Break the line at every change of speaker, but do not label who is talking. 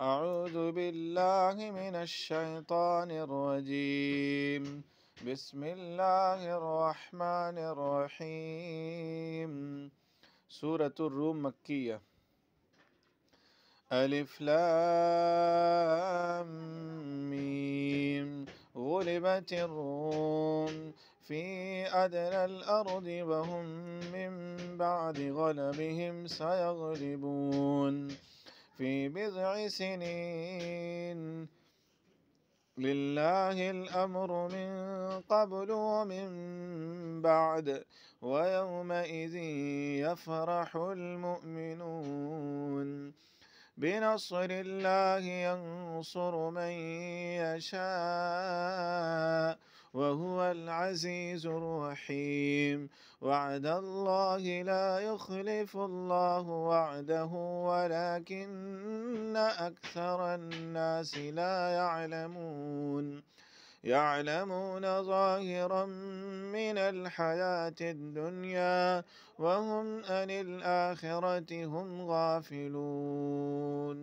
أعوذ بالله من الشيطان الرجيم بسم الله الرحمن الرحيم سورة الروم مكية ألف لام ميم غلبت الروم في أدنى الأرض وهم من بعد غلبهم سيغلبون في بضع سنين لله الأمر من قبل ومن بعد ويومئذ يفرح المؤمنون بنصر الله ينصر من يشاء العزيز الرحيم وعد الله لا يخلف الله وعده ولكن أكثر الناس لا يعلمون
يعلمون
ظاهرا من الحياة الدنيا وهم عن الآخرة هم غافلون